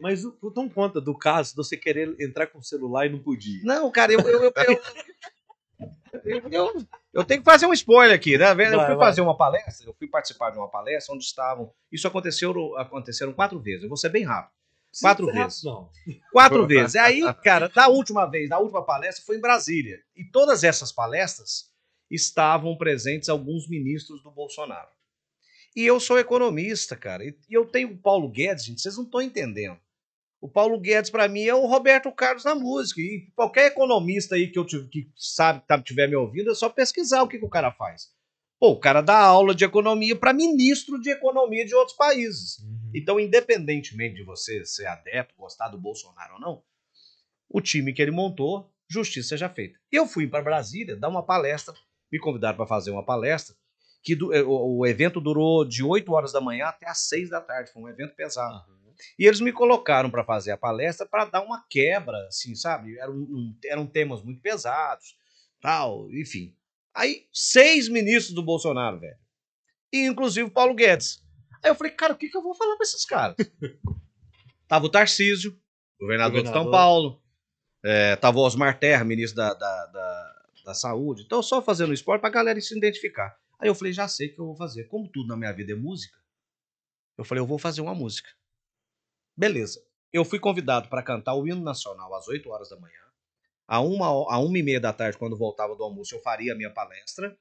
Mas tu não conta do caso de você querer entrar com o celular e não podia. Não, cara, eu. eu, eu, eu, eu, eu tenho que fazer um spoiler aqui, né? Eu vai, fui vai. fazer uma palestra, eu fui participar de uma palestra onde estavam. Isso aconteceu, aconteceram quatro vezes. Eu vou ser bem rápido. Sim, quatro é vezes. Não. Quatro vezes. Aí, cara, da última vez, da última palestra, foi em Brasília. E todas essas palestras estavam presentes alguns ministros do Bolsonaro. E eu sou economista, cara. E eu tenho o Paulo Guedes, gente, vocês não estão entendendo. O Paulo Guedes, para mim, é o Roberto Carlos na música. E qualquer economista aí que, eu tive, que sabe, tá, tiver me ouvindo, é só pesquisar o que, que o cara faz. Pô, o cara dá aula de economia para ministro de economia de outros países. Uhum. Então, independentemente de você ser adepto, gostar do Bolsonaro ou não, o time que ele montou, justiça já feita. Eu fui para Brasília dar uma palestra, me convidaram para fazer uma palestra, que do, eh, o, o, evento durou de 8 horas da manhã até as 6 da tarde, foi um evento pesado. Uhum. E eles me colocaram para fazer a palestra para dar uma quebra, assim, sabe? Eram, um, eram temas muito pesados, tal, enfim. Aí, seis ministros do Bolsonaro, velho. E, inclusive, Paulo Guedes. Aí eu falei, cara, o que, que eu vou falar para esses caras? tava o Tarcísio, governador, governador. de São Paulo. É, tava o Osmar Terra, ministro da, da, da, da Saúde. Então, só fazendo esporte para a galera se identificar. Aí eu falei, já sei o que eu vou fazer. Como tudo na minha vida é música, eu falei, eu vou fazer uma música. Beleza. Eu fui convidado para cantar o hino nacional às 8 horas da manhã. A uma, a uma e meia da tarde, quando voltava do almoço, eu faria a minha palestra.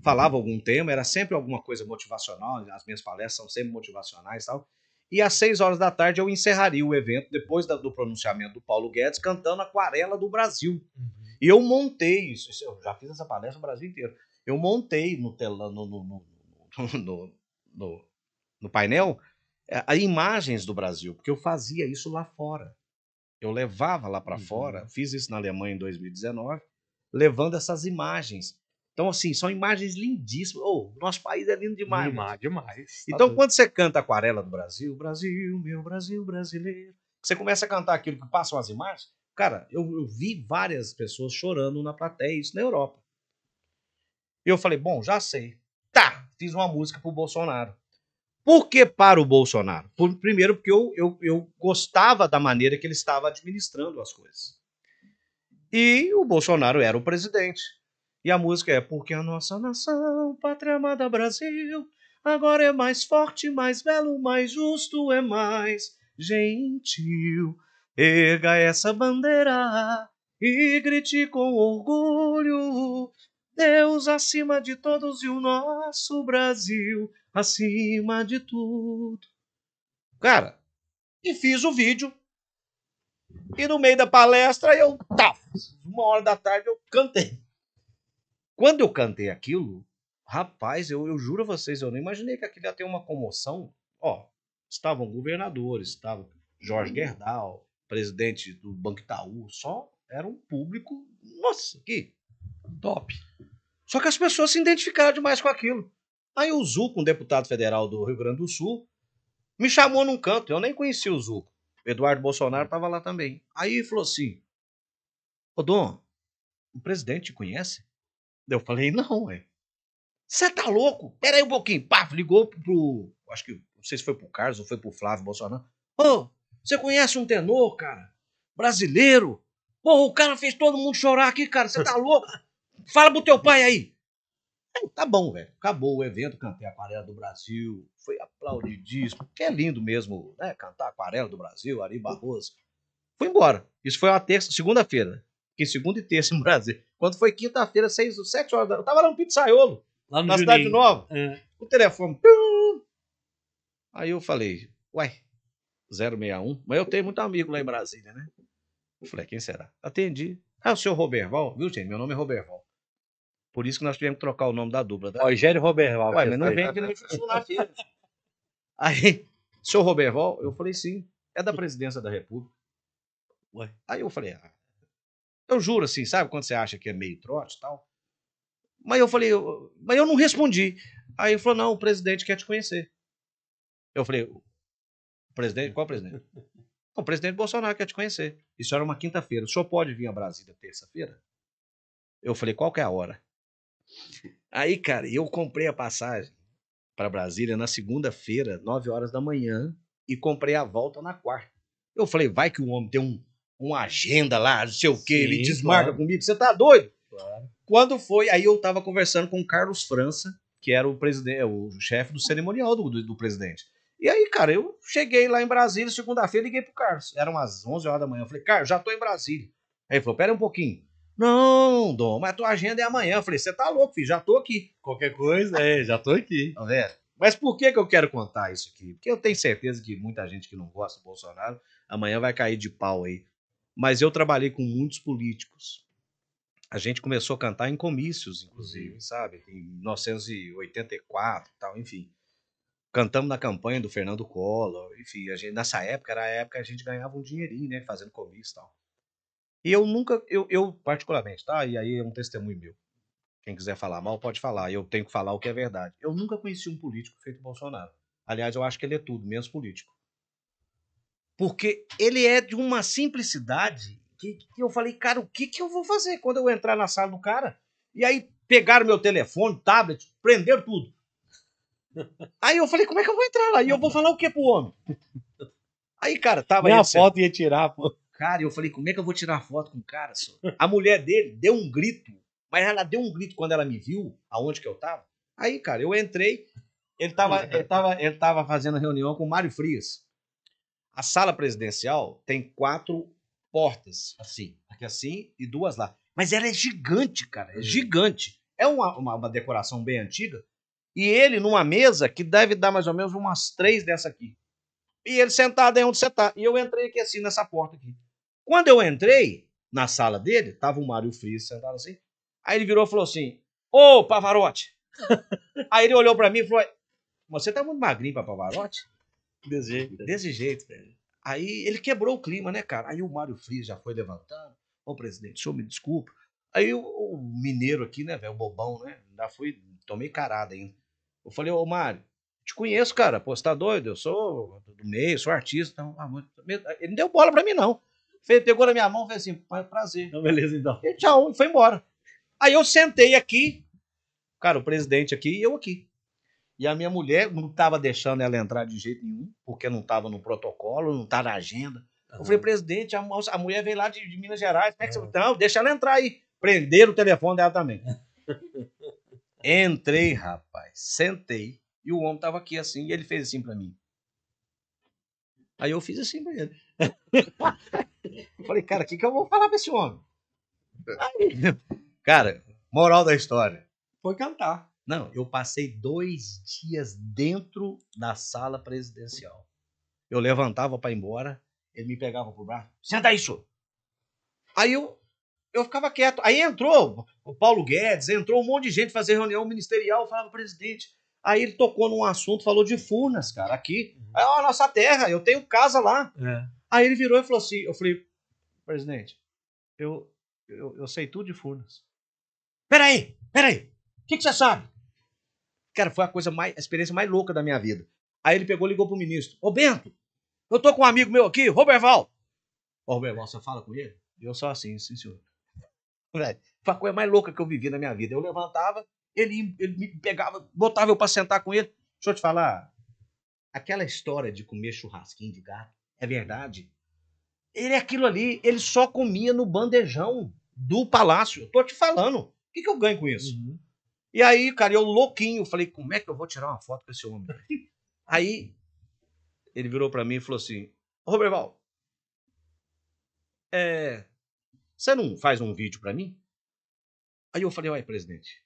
Falava algum tema, era sempre alguma coisa motivacional. As minhas palestras são sempre motivacionais e tal. E às 6 horas da tarde eu encerraria o evento, depois do pronunciamento do Paulo Guedes, cantando Aquarela do Brasil. Uhum. E eu montei isso. Eu já fiz essa palestra no Brasil inteiro. Eu montei no, telão, no, no, no, no, no painel a imagens do Brasil, porque eu fazia isso lá fora. Eu levava lá para uhum. fora, fiz isso na Alemanha em 2019, levando essas imagens. Então, assim, são imagens lindíssimas. O oh, nosso país é lindo demais. Demais, demais. Tá então, quando você canta Aquarela do Brasil, Brasil, meu Brasil brasileiro, você começa a cantar aquilo que passam as imagens, cara, eu, eu vi várias pessoas chorando na plateia, isso na Europa. E eu falei, bom, já sei. Tá, fiz uma música pro Bolsonaro. Por que para o Bolsonaro? Por, primeiro, porque eu, eu, eu gostava da maneira que ele estava administrando as coisas. E o Bolsonaro era o presidente. E a música é Porque a nossa nação, pátria amada Brasil, agora é mais forte, mais belo, mais justo, é mais gentil. Erga essa bandeira e grite com orgulho: Deus acima de todos e o nosso Brasil acima de tudo. Cara, e fiz o vídeo. E no meio da palestra eu, tá, uma hora da tarde eu cantei. Quando eu cantei aquilo, rapaz, eu, eu juro a vocês, eu não imaginei que aquilo ia ter uma comoção. Ó, estavam governadores, estava Jorge Gerdau, presidente do Banco Itaú, só era um público, nossa, que top. Só que as pessoas se identificaram demais com aquilo. Aí o Zuco, um deputado federal do Rio Grande do Sul, me chamou num canto, eu nem conhecia o Zuco. Eduardo Bolsonaro estava lá também. Aí ele falou assim: Ô Dom, o presidente te conhece? Eu falei: Não, ué. Você tá louco? Pera aí um pouquinho. Pá, ligou pro. Acho que não sei se foi pro Carlos ou foi pro Flávio Bolsonaro. Ô, você conhece um tenor, cara? Brasileiro? Porra, o cara fez todo mundo chorar aqui, cara. Você tá louco? Fala pro teu pai aí tá bom, velho. Acabou o evento, cantei Aquarela do Brasil, foi aplaudidíssimo, que é lindo mesmo, né? Cantar Aquarela do Brasil, Ari Barroso. Fui embora. Isso foi uma terça, segunda-feira. Né? que segunda e terça no Brasil. Quando foi quinta-feira, seis, sete horas da Eu tava lá no pizzaiolo, lá no na Juninho. Cidade Nova. É. O telefone. Aí eu falei, uai, 061. Mas eu tenho muito amigo lá em Brasília, né? Eu falei, quem será? Atendi. Ah, o senhor Roberval, viu, gente? Meu nome é Roberval. Por isso que nós tivemos que trocar o nome da dupla. Tá? Rogério Roberval. Ué, mas não vem que nem funcionário né? Aí, senhor Roberval, eu falei sim, é da presidência da República. Ué. Aí eu falei, ah, eu juro assim, sabe quando você acha que é meio trote e tal? Mas eu falei, eu, mas eu não respondi. Aí ele falou, não, o presidente quer te conhecer. Eu falei, o presidente, qual presidente? o presidente Bolsonaro quer te conhecer. Isso era uma quinta-feira. O senhor pode vir a Brasília terça-feira? Eu falei, qual que é a hora? Aí, cara, eu comprei a passagem para Brasília na segunda-feira, 9 horas da manhã, e comprei a volta na quarta. Eu falei, vai que o homem tem um, uma agenda lá, não sei o quê, Sim, ele desmarca claro. comigo, você tá doido? Claro. Quando foi, aí eu tava conversando com o Carlos França, que era o presidente, é o chefe do cerimonial do, do, do, presidente. E aí, cara, eu cheguei lá em Brasília, segunda-feira, liguei pro Carlos. Eram umas 11 horas da manhã. Eu falei, Carlos, já tô em Brasília. Aí ele falou, pera um pouquinho. Não, Dom, mas tua agenda é amanhã. Eu falei, você tá louco, filho, já tô aqui. Qualquer coisa, é, já tô aqui. Tá vendo? Mas por que, que eu quero contar isso aqui? Porque eu tenho certeza que muita gente que não gosta do Bolsonaro amanhã vai cair de pau aí. Mas eu trabalhei com muitos políticos. A gente começou a cantar em comícios, inclusive, uhum. sabe? Em 1984 e tal, enfim. Cantamos na campanha do Fernando Collor, enfim. A gente, nessa época, era a época que a gente ganhava um dinheirinho, né? Fazendo comício e tal. E eu nunca, eu, eu particularmente, tá? E aí é um testemunho meu. Quem quiser falar mal, pode falar. Eu tenho que falar o que é verdade. Eu nunca conheci um político feito Bolsonaro. Aliás, eu acho que ele é tudo, menos político. Porque ele é de uma simplicidade que, que eu falei, cara, o que, que eu vou fazer quando eu entrar na sala do cara? E aí pegaram meu telefone, tablet, prenderam tudo. Aí eu falei, como é que eu vou entrar lá? E eu vou falar o que pro homem? Aí, cara, tava Nem aí. a foto ia tirar, pô cara e eu falei, como é que eu vou tirar foto com o cara, senhor? A mulher dele deu um grito, mas ela deu um grito quando ela me viu, aonde que eu tava. Aí, cara, eu entrei, ele tava, ele tava, ele tava fazendo reunião com o Mário Frias. A sala presidencial tem quatro portas, assim, aqui assim e duas lá. Mas ela é gigante, cara, é uhum. gigante. É uma, uma, uma decoração bem antiga. E ele numa mesa que deve dar mais ou menos umas três dessa aqui. E ele sentado aí onde você tá. E eu entrei aqui assim, nessa porta aqui. Quando eu entrei na sala dele, tava o Mário Frias sentado assim. Aí ele virou e falou assim: Ô, oh, Pavarotti! aí ele olhou para mim e falou: Você tá muito magrinho pra Pavarotti? Desse jeito. Né? Desse jeito, velho. Aí ele quebrou o clima, né, cara? Aí o Mário Frias já foi levantando. Ô, oh, presidente, o senhor me desculpa. Aí o, o mineiro aqui, né, velho, o bobão, né? Ainda fui, tomei carada ainda. Eu falei, ô, oh, Mário, te conheço, cara. Pô, você tá doido? Eu sou do meio, sou artista. Então, ah, Ele não deu bola pra mim, não. Fez, pegou na minha mão e fez assim, prazer. Então, beleza, então. E tchau, e foi embora. Aí eu sentei aqui, cara, o presidente aqui e eu aqui. E a minha mulher não estava deixando ela entrar de jeito nenhum, porque não estava no protocolo, não estava tá na agenda. Uhum. Eu falei, presidente, a, a, mulher veio lá de, de Minas Gerais, como é que uhum. você... É. Não, deixa ela entrar aí. Prenderam o telefone dela também. Entrei, rapaz, sentei, e o homem estava aqui assim, e ele fez assim para mim. Aí eu fiz assim pra ele. falei, cara, o que, que eu vou falar pra esse homem? Aí, cara, moral da história. Foi cantar. Não, eu passei dois dias dentro da sala presidencial. Eu levantava para ir embora, ele me pegava pro braço. Senta aí, senhor. Aí eu, eu ficava quieto. Aí entrou o Paulo Guedes, entrou um monte de gente fazer reunião ministerial. Eu falava, presidente, Aí ele tocou num assunto, falou de Furnas, cara, aqui. Uhum. É a nossa terra, eu tenho casa lá. É. Aí ele virou e falou assim: eu falei, presidente, eu, eu, eu sei tudo de Furnas. Peraí, peraí, o que, que, você sabe? Cara, foi a coisa mais, a experiência mais louca da minha vida. Aí ele pegou ligou pro ministro: Ô Bento, eu tô com um amigo meu aqui, Roberval. Ô Roberval, você fala com ele? Eu sou assim, sim senhor. foi a coisa mais louca que eu vivi na minha vida. Eu levantava, ele, ele me pegava, botava eu para sentar com ele. Deixa eu te falar, aquela história de comer churrasquinho de gato é verdade. Ele é aquilo ali, ele só comia no bandejão do palácio. Eu tô te falando. O que, que eu ganho com isso? Uhum. E aí, cara, eu louquinho, falei, como é que eu vou tirar uma foto com esse homem? aí ele virou para mim e falou assim: Roberval, é, você não faz um vídeo para mim? Aí eu falei, uai, presidente,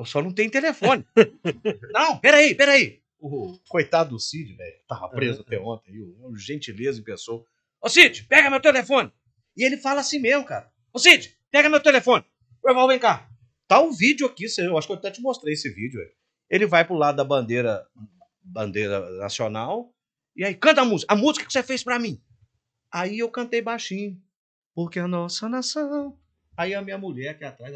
eu só não tenho telefone. não, peraí, peraí. O coitado do Cid, velho, tava preso é. até ontem, o gentileza em pessoa. Ô Cid, pega meu telefone. E ele fala assim mesmo, cara. Ô Cid, pega meu telefone. Eval, vem cá. Tá um vídeo aqui, eu acho que eu até te mostrei esse vídeo. Véio. Ele vai pro lado da bandeira bandeira nacional e aí canta a música. A música que você fez para mim. Aí eu cantei baixinho. Porque a nossa nação. Aí a minha mulher aqui é atrás,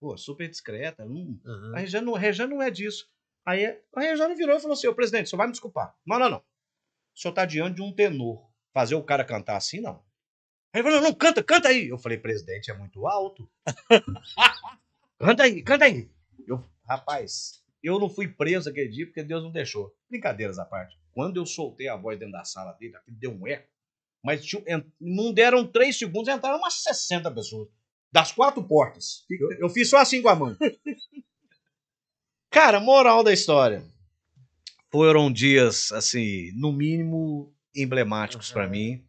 pô, super discreta. Hum. Uhum. A Rejane não, a Rejane não é disso. Aí a Rejane virou e falou assim: Ô presidente, o senhor vai me desculpar. Não, não, não. O senhor está diante de um tenor. Fazer o cara cantar assim, não. Aí ele falou: não, canta, canta aí. Eu falei: presidente, é muito alto. canta aí, canta aí. Eu, rapaz, eu não fui preso aquele dia porque Deus não deixou. Brincadeiras à parte. Quando eu soltei a voz dentro da sala dele, aquilo deu um eco. Mas não deram três segundos, entraram umas 60 pessoas. Das quatro portas. Eu, fiz só assim com a mão. Cara, moral da história. Foram dias, assim, no mínimo emblemáticos uhum. para mim.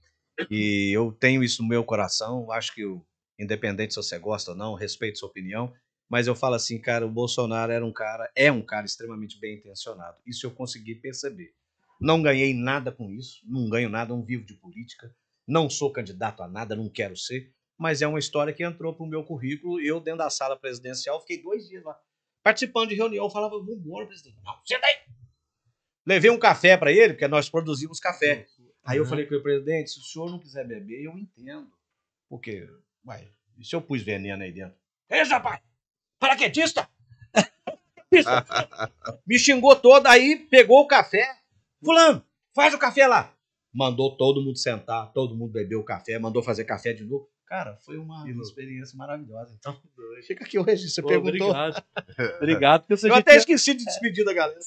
E eu tenho isso no meu coração. Acho que, eu, independente se você gosta ou não, respeito sua opinião. Mas eu falo assim, cara, o Bolsonaro era um cara, é um cara extremamente bem intencionado. Isso eu consegui perceber. Não ganhei nada com isso, não ganho nada, não vivo de política, não sou candidato a nada, não quero ser mas é uma história que entrou para o meu currículo. Eu, dentro da sala presidencial, fiquei dois dias lá, participando de reunião. falava, vamos embora, presidente. Não, senta aí. Levei um café para ele, porque nós produzimos café. Aí eu falei com ele, presidente: se o senhor não quiser beber, eu entendo. Porque, uai, e se eu pus veneno aí dentro? Ei, rapaz! Paraquedista! Me xingou todo, aí pegou o café. Fulano, faz o café lá. Mandou todo mundo sentar, todo mundo bebeu o café, mandou fazer café de novo. Cara, foi uma experiência maravilhosa. Então, fica aqui o registro. Você Pô, perguntou. Obrigado. obrigado. Eu até esqueci de despedir da galera.